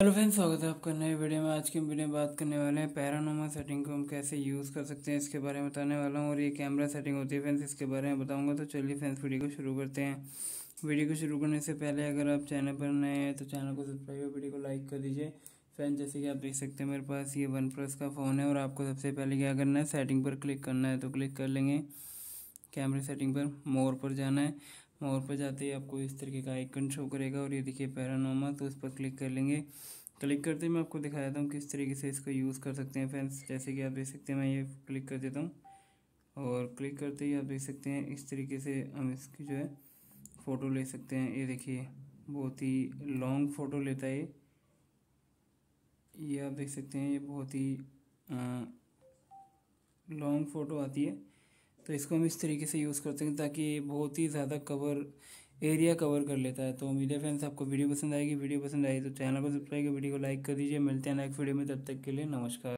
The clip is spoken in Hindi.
हेलो फ्रेंड्स स्वागत है आपका नए वीडियो में आज की वीडियो में बात करने वाले हैं पैरानोमा सेटिंग को हम कैसे यूज़ कर सकते हैं इसके बारे में बताने वाला हूँ और ये कैमरा सेटिंग होती है फ्रेंड्स इसके बारे में बताऊँगा तो चलिए फ्रेंड्स वीडियो को शुरू करते हैं वीडियो को शुरू करने से पहले अगर आप चैनल पर नए हैं तो चैनल को सब्सक्राइब और वीडियो को लाइक कर दीजिए फ्रेंड जैसे कि आप देख सकते हैं मेरे पास ये वन प्लस का फ़ोन है और आपको सबसे पहले क्या करना है सेटिंग पर क्लिक करना है तो क्लिक कर लेंगे कैमरे सेटिंग पर मोर पर जाना है मोर पर जाते ही आपको इस तरीके का आइकन शो करेगा और ये देखिए पैरानोमा तो उस पर क्लिक कर लेंगे क्लिक करते ही मैं आपको दिखा देता हूँ किस तरीके से इसको यूज़ कर सकते हैं फ्रेंड्स जैसे कि आप देख सकते हैं मैं ये क्लिक कर देता हूँ और क्लिक करते ही आप देख सकते हैं इस तरीके से हम इसकी जो है फ़ोटो ले सकते हैं ये देखिए बहुत ही लॉन्ग फ़ोटो लेता है ये आप देख सकते हैं ये बहुत ही लॉन्ग फ़ोटो आती है तो इसको हम इस तरीके से यूज़ करते हैं ताकि बहुत ही ज़्यादा कवर एरिया कवर कर लेता है तो उम्मीद है फ्रेंड्स आपको वीडियो पसंद आएगी वीडियो पसंद आई तो चैनल को सब्सक्राइब वीडियो को लाइक कर दीजिए मिलते हैं नेक्स्ट वीडियो में तब तक के लिए नमस्कार